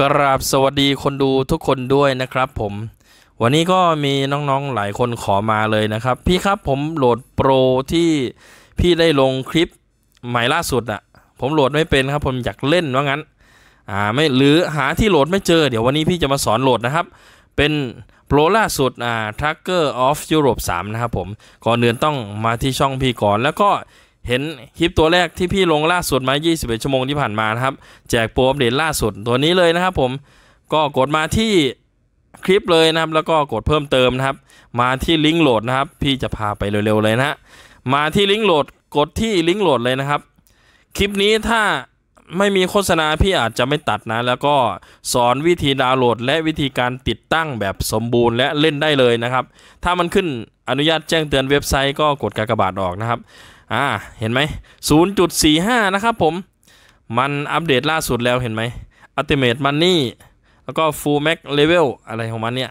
กราบสวัสดีคนดูทุกคนด้วยนะครับผมวันนี้ก็มีน้องๆหลายคนขอมาเลยนะครับพี่ครับผมโหลดโปรที่พี่ได้ลงคลิปใหม่ล่าสุดอะผมโหลดไม่เป็นครับผมอยากเล่นว่างั้นอ่าไม่หรือหาที่โหลดไม่เจอเดี๋ยววันนี้พี่จะมาสอนโหลดนะครับ เป็นโปรล่าสุดอ่า Tracker of Europe 3 นะครับผมก่อนเดือนต้องมาที่ช่องพี่ก่อนแล้วก็เห็น คลิปตัวแรกที่พี่ลงล่าสุด มา21 ชั่วโมงที่ผ่านมานะครับแจกโปรอัปเดตล่าสุดตัวนี้เลยนะครับ ผมก็กดมาที่คลิปเลยนะครับ แล้วก็กดเพิ่มเติมนะครับ มาที่ลิงก์โหลดนะครับ พี่จะพาไปเร็วๆเลยนะ มาที่ลิงก์โหลดกดที่ลิงก์โหลดเลยนะครับคลิปนี้ถ้าไม่มีโฆษณาพี่อาจจะไม่ตัดนะ แล้วก็สอนวิธีดาวน์โหลด และวิธีการติดตั้งแบบสมบูรณ์และเล่นได้เลยนะครับ ถ้ามันขึ้นอนุญาตแจ้งเตือนเว็บไซต์ก็กดกากบาทออกนะครับ่าเห็นไหม0.45 นะครับผม มันอัปเดตล่าสุดแล้วเห็นไหมอัติเมตมันนี่ แล้วก็ฟูลแม็กเลเวลอะไรของมันเนี่ย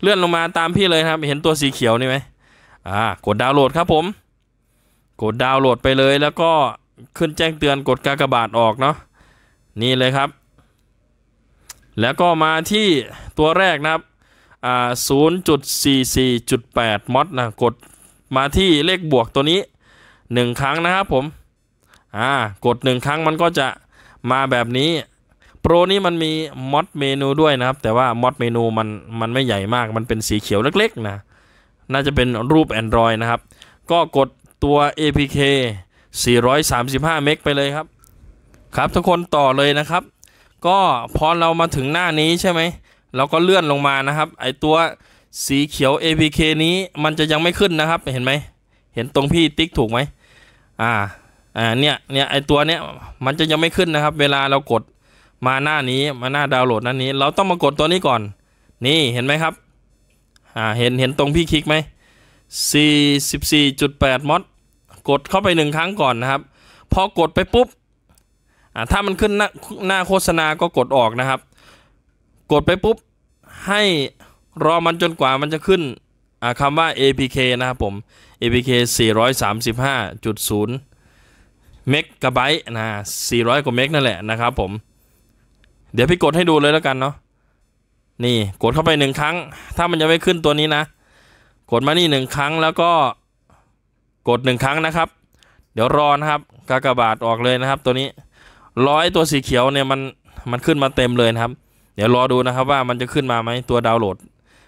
เลื่อนลงมาตามพี่เลยครับ เห็นตัวสีเขียวนี่ไหม อ่า กดดาวน์โหลดครับผม กดดาวน์โหลดไปเลย แล้วก็ขึ้นแจ้งเตือนกดกากบาทออกเนาะ นี่เลยครับ แล้วก็มาที่ตัวแรกนะครับ่0.44.8มอดนะ กดมาที่เลขบวกตัวนี้1ครั้งนะครับผม อ่า กด 1 ครั้งมันก็จะมาแบบนี้ โปรนี้มันมีมอดเมนูด้วยนะครับ แต่ว่ามอดเมนูมันมันไม่ใหญ่มาก มันเป็นสีเขียวเล็กๆนะ น่าจะเป็นรูป Android นะครับ ก็กดตัว APK 435เมกไปเลยครับ ครับ ทุกคนต่อเลยนะครับ ก็พอเรามาถึงหน้านี้ใช่ไหม เราก็เลื่อนลงมานะครับ ไอตัวสีเขียว APK นี้มันจะยังไม่ขึ้นนะครับ เห็นไหม เห็นตรงพี่ติ๊กถูกไหมอ่าอ่าเนี่ยเนี่ยไอตัวเนี้ยมันจะยังไม่ขึ้นนะครับ เวลาเรากดมาหน้านี้มาหน้าดาวน์โหลดนั้นนี้เราต้องมากดตัวนี้ก่อน นี่เห็นไหมครับอ่าเห็นเห็นตรงพี่คลิกไหมสสสีี่่ิบจุดแปดมอดกดเข้าไปหนึ่งครั้งก่อนนะครับพอกดไปปุ๊บอ่าถ้ามันขึ้นหน้าหน้าโฆษณาก็กดออกนะครับ กดไปปุ๊บให้รอมันจนกว่ามันจะขึ้นคำว่า APK นะครับผม APK 435.0เมกะไบต์นะ400กว่าเมกนั่นแหละนะครับ ผม เดี๋ยวพี่กดให้ดูเลยแล้วกันเนาะ นี่กดเข้าไปหนึ่งครั้ง ถ้ามันยังไม่ขึ้นตัวนี้นะ กดมานี่หนึ่งครั้งแล้วก็กดหนึ่งครั้งนะครับ เดี๋ยวรอนะครับกากบาทออกเลยนะครับ ตัวนี้ร้อยตัวสี เขียวเนี่ยมันมันขึ้นมาเต็มเลยนะครับ เดี๋ยวรอดูนะครับว่ามันจะขึ้นมาไหมตัวดาวน์โหลด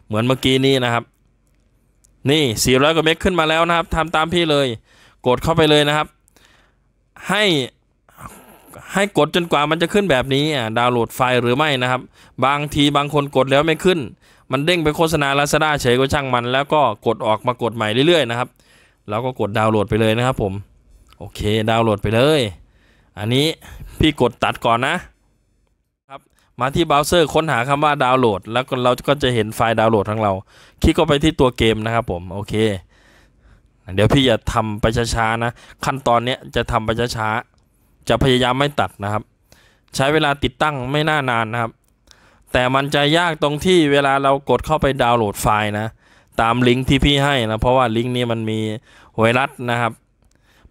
เหมือนเมื่อกี้นี้นะครับนี่ 400 กว่าเมกขึ้นมาแล้วนะครับ ทำตามพี่เลย กดเข้าไปเลยนะครับ ให้ให้กดจนกว่ามันจะขึ้นแบบนี้ดาวน์โหลดไฟล์หรือไม่นะครับ บางทีบางคนกดแล้วไม่ขึ้น มันเด้งไปโฆษณาลาซาด้าเฉยก็ช่างมันแล้วก็กดออกมากดใหม่เรื่อยๆนะครับ แล้วก็กดดาวน์โหลดไปเลยนะครับ ผม โอเค ดาวน์โหลดไปเลย อันนี้พี่กดตัดก่อนนะมาที่เบราว์เซอร์ค้นหาคำว่าดาวน์โหลด แล้วเราก็จะเห็นไฟล์ดาวน์โหลดของเราคลิกเข้าไปที่ตัวเกมนะครับผมโอเคเดี๋ยวพี่จะทำไปช้าๆนะขั้นตอนเนี้ยจะทำไปช้าๆจะพยายามไม่ตัดนะครับ ใช้เวลาติดตั้งไม่น่านานนะครับ แต่มันจะยากตรงที่เวลาเรากดเข้าไปดาวน์โหลดไฟล์นะตามลิงก์ที่พี่ให้นะเพราะว่าลิงก์นี้มันมีไวรัสนะครับ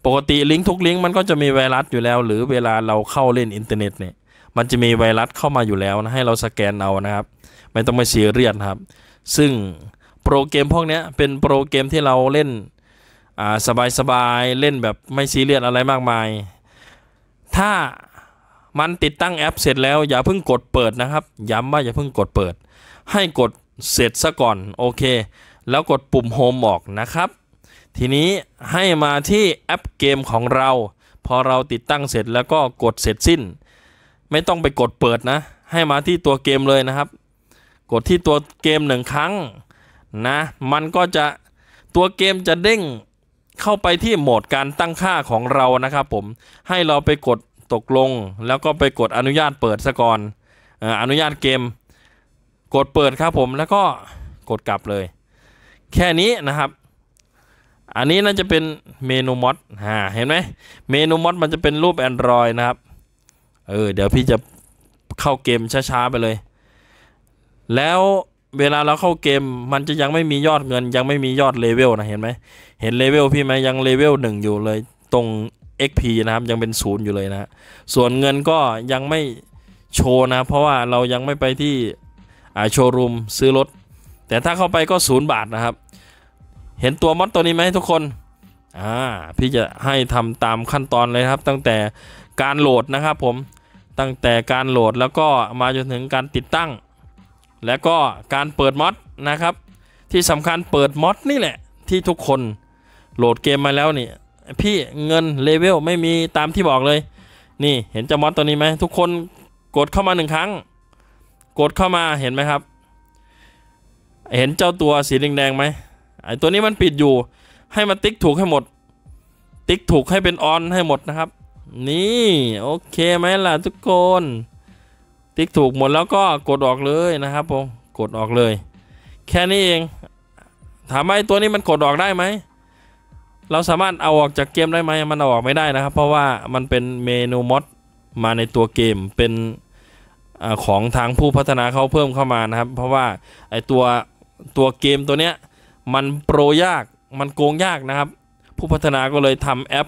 ปกติลิงก์ทุกลิงก์มันก็จะมีไวรัสอยู่แล้วหรือเวลาเราเข้าเล่นอินเทอร์เน็ตเนี่ยมันจะมีไวรัสเข้ามาอยู่แล้วนะ ให้เราสแกนเอานะครับ ไม่ต้องไปเสียเรียนครับ ซึ่งโปรแกรมพวกนี้เป็นโปรแกรมที่เราเล่นสบายสบายเล่นแบบไม่ซีเรียสอะไรมากมาย ถ้ามันติดตั้งแอปเสร็จแล้วอย่าเพิ่งกดเปิดนะครับ ย้ำว่าอย่าเพิ่งกดเปิด ให้กดเสร็จซะก่อน โอเค แล้วกดปุ่มโฮมออกนะครับทีนี้ให้มาที่แอปเกมของเราพอเราติดตั้งเสร็จแล้วก็กดเสร็จสิ้นไม่ต้องไปกดเปิดนะ ให้มาที่ตัวเกมเลยนะครับ กดที่ตัวเกมหนึ่งครั้งนะ มันก็จะตัวเกมจะเด้งเข้าไปที่โหมดการตั้งค่าของเรานะครับผม ให้เราไปกดตกลง แล้วก็ไปกดอนุญาตเปิดซะก่อนอนุญาตเกม กดเปิดครับผมแล้วก็กดกลับเลย แค่นี้นะครับ อันนี้น่าจะเป็นเมนูมอดเห็นไหมเมนูมอดมันจะเป็นรูป Android นะครับเออเดี๋ยวพี่จะเข้าเกมช้าๆ ไปเลย แล้วเวลาเราเข้าเกมมันจะยังไม่มียอดเงิน ยังไม่มียอดเลเวลนะ เห็นไหม เห็นเลเวลพี่ไหมยังเลเวลหนึ่งอยู่เลย ตรง XP นะครับยังเป็นศูนย์อยู่เลยนะ ส่วนเงินก็ยังไม่โชว์นะ เพราะว่าเรายังไม่ไปที่โชว์รูมซื้อรถ แต่ถ้าเข้าไปก็ศูนย์บาทนะครับ เห็นตัวมอสตัวนี้ไหมทุกคนอ่าพี่จะให้ทำตามขั้นตอนเลยครับ ตั้งแต่การโหลดนะครับผมตั้งแต่การโหลดแล้วก็มาจนถึงการติดตั้ง และก็การเปิดมอดนะครับ ที่สำคัญเปิดมอดนี่แหละ ที่ทุกคนโหลดเกมมาแล้วนี่พี่เงินเลเวล ไม่มีตามที่บอกเลย นี่เห็นจะมอดตัวนี้ไหมทุกคนกดเข้ามาหนึ่งครั้ง กดเข้ามาเห็นไหมครับ เห็นเจ้าตัวสีแดงๆไหมไอตัวนี้มันปิดอยู่ให้มันติ๊กถูกให้หมด ติ๊กถูกให้เป็นออน ให้หมดนะครับนี่ โอเคไหมล่ะทุกคน ติ๊กถูกหมดแล้วก็กดออกเลยนะครับผมกดออกเลย แค่นี้เองถามไหาตัวนี้มันกดออกได้ไหม เราสามารถเอาออกจากเกมได้ไหมมันเอาออกไม่ได้นะครับ เพราะว่ามันเป็นเมนูมอดมาในตัวเกมเป็นอของทางผู้พัฒนาเขาเพิ่มเข้ามานะครับเพราะว่าไอตัวตัวเกมตัวเนี้ยมันโปรยากมันโกงยากนะครับ ผู้พัฒนาก็เลยทำแอป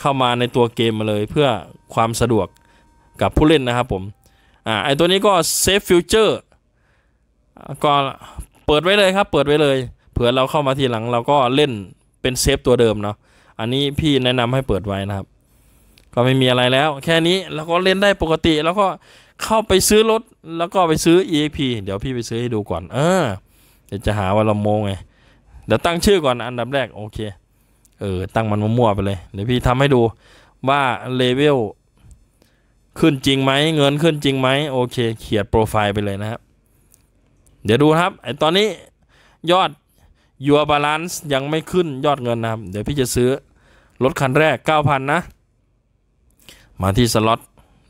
เข้ามาในตัวเกมมาเลยเพื่อความสะดวกกับผู้เล่นนะครับผม อ่าไอตัวนี้ก็เซฟฟิวเจอร์ก็เปิดไว้เลยครับ เปิดไว้เลยเผื่อเราเข้ามาทีหลังเราก็เล่นเป็นเซฟตัวเดิมเนาะอันนี้พี่แนะนำให้เปิดไว้นะครับ ก็ไม่มีอะไรแล้ว แค่นี้แล้วก็เล่นได้ปกติ แล้วก็เข้าไปซื้อรถแล้วก็ไปซื้อ e a p เดี๋ยวพี่ไปซื้อให้ดูก่อนเออเดี๋ยวจะหาว่าเราโมงไงเดี๋ยวตั้งชื่อก่อนอันดับแรกโอเคเออ ตั้งมันมั่วๆไปเลย เดี๋ยวพี่ทำให้ดูว่าเลเวลขึ้นจริงไหมเงินขึ้นจริงไหมโอเค เขียนโปรไฟล์ไปเลยนะครับ เดี๋ยวดูครับไอตอนนี้ยอด your balance ยังไม่ขึ้นยอดเงินนะครับ เดี๋ยวพี่จะซื้อรถคันแรก 9,000 นะ มาที่สล็อต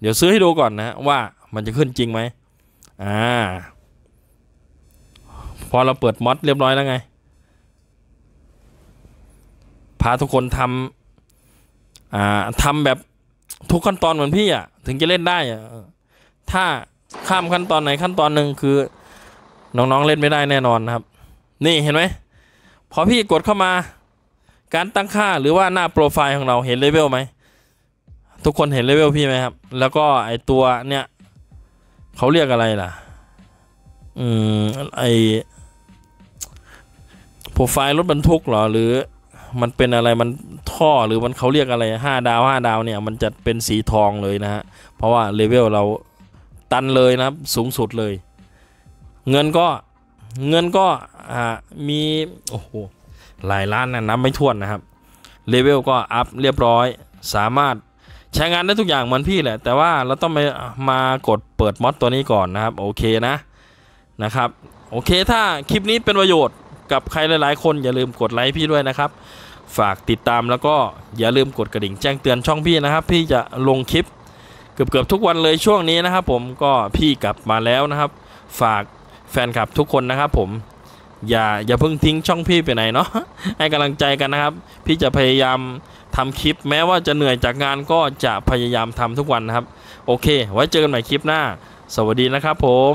เดี๋ยวซื้อให้ดูก่อนนะว่ามันจะขึ้นจริงไหมอ่า พอเราเปิดมอดเรียบร้อยแล้วไงพาทุกคนทำอ่าทำแบบทุกขั้นตอนเหมือนพี่อ่ะถึงจะเล่นได้อ่ะถ้าข้ามขั้นตอนไหนขั้นตอนหนึ่งคือ น้องๆเล่นไม่ได้แน่นอนครับ นี่เห็นไหมพอพี่กดเข้ามา การตั้งค่าหรือว่าหน้า โปรไฟล์ของเราเห็นเลเวลไหมทุกคนเห็นเลเวลพี่ไหมครับ แล้วก็ไอตัวเนี่ยเขาเรียกอะไรล่ะ อืมไอโปรไฟล์รถบรรทุกหรอหรือมันเป็นอะไรมันท่อหรือมันเขาเรียกอะไร5ดาว5 ดาวเนี่ย มันจะเป็นสีทองเลยนะฮะเพราะว่าเลเวลเราตันเลยนะครับสูงสุดเลย เงินก็เงินก็มีโอ้โหหลายล้านนะนับไม่ถ้วนนะครับเลเวลก็อัพเรียบร้อย สามารถใช้งานได้ทุกอย่างเหมือนพี่แหละ แต่ว่าเราต้องมามากดเปิดมอดตัวนี้ก่อนนะครับโอเคนะนะครับโอเคถ้าคลิปนี้เป็นประโยชน์กับใครหลาย ๆ คนอย่าลืมกดไลค์พี่ด้วยนะครับ ฝากติดตามแล้วก็อย่าลืมกดกระดิ่งแจ้งเตือนช่องพี่นะครับ พี่จะลงคลิปเกือบเกือบทุกวันเลยช่วงนี้นะครับ ผมก็พี่กลับมาแล้วนะครับ ฝากแฟนคลับทุกคนนะครับ ผมอย่าอย่าเพิ่งทิ้งช่องพี่ไปไหนเนาะให้กำลังใจกันนะครับ พี่จะพยายามทำคลิปแม้ว่าจะเหนื่อยจากงานก็จะพยายามทำทุกวันนะครับ โอเค ไว้เจอกันใหม่คลิปหน้า สวัสดีนะครับผม